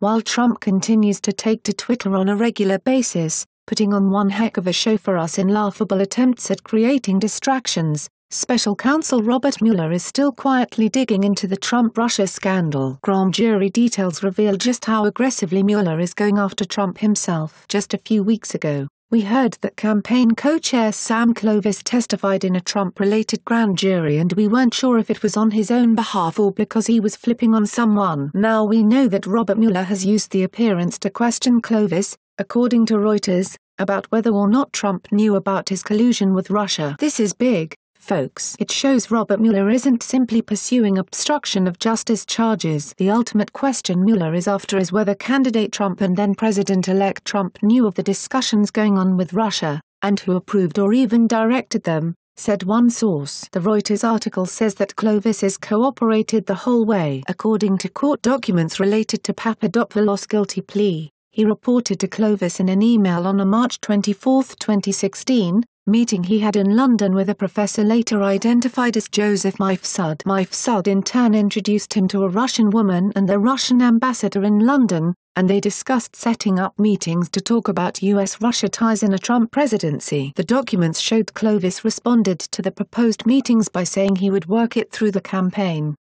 while Trump continues to take to Twitter on a regular basis, putting on one heck of a show for us in laughable attempts at creating distractions, special counsel Robert Mueller is still quietly digging into the Trump-Russia scandal. Grand jury details reveal just how aggressively Mueller is going after Trump himself. Just a few weeks ago, we heard that campaign co-chair Sam Clovis testified in a Trump-related grand jury and we weren't sure if it was on his own behalf or because he was flipping on someone. Now we know that Robert Mueller has used the appearance to question Clovis, according to Reuters, about whether or not Trump knew about his collusion with Russia. This is big, folks. It shows Robert Mueller isn't simply pursuing obstruction of justice charges. The ultimate question Mueller is after is whether candidate Trump and then President-elect Trump knew of the discussions going on with Russia, and who approved or even directed them, said one source. The Reuters article says that Clovis has cooperated the whole way. According to court documents related to Papadopoulos' guilty plea, he reported to Clovis in an email on a March 24, 2016, meeting he had in London with a professor later identified as Joseph Mifsud. Mifsud in turn introduced him to a Russian woman and the Russian ambassador in London, and they discussed setting up meetings to talk about U.S.-Russia ties in a Trump presidency. The documents showed Clovis responded to the proposed meetings by saying he would work it through the campaign.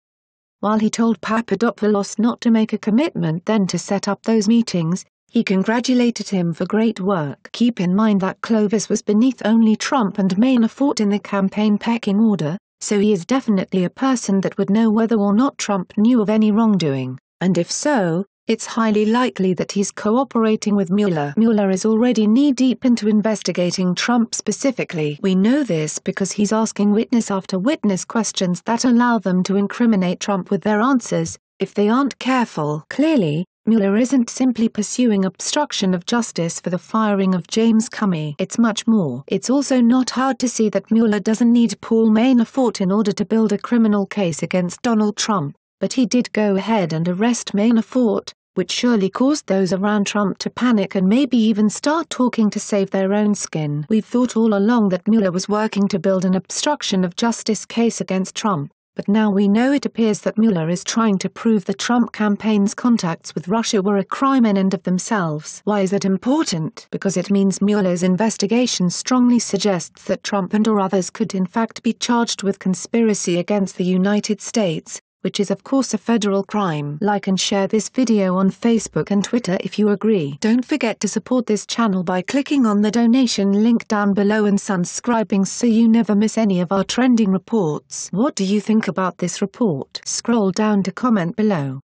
While he told Papadopoulos not to make a commitment then to set up those meetings, he congratulated him for great work. Keep in mind that Clovis was beneath only Trump and Manafort fought in the campaign pecking order, so he is definitely a person that would know whether or not Trump knew of any wrongdoing, and if so, it's highly likely that he's cooperating with Mueller. Mueller is already knee-deep into investigating Trump specifically. We know this because he's asking witness after witness questions that allow them to incriminate Trump with their answers, if they aren't careful. Clearly, Mueller isn't simply pursuing obstruction of justice for the firing of James Comey. It's much more. It's also not hard to see that Mueller doesn't need Paul Manafort in order to build a criminal case against Donald Trump, but he did go ahead and arrest Manafort, which surely caused those around Trump to panic and maybe even start talking to save their own skin. We've thought all along that Mueller was working to build an obstruction of justice case against Trump but now we know it appears that Mueller is trying to prove the Trump campaign's contacts with Russia were a crime in and of themselves. Why is that important? Because it means Mueller's investigation strongly suggests that Trump and or others could in fact be charged with conspiracy against the United States, which is of course a federal crime. Like and share this video on Facebook and Twitter if you agree. Don't forget to support this channel by clicking on the donation link down below and subscribing so you never miss any of our trending reports. What do you think about this report? Scroll down to comment below.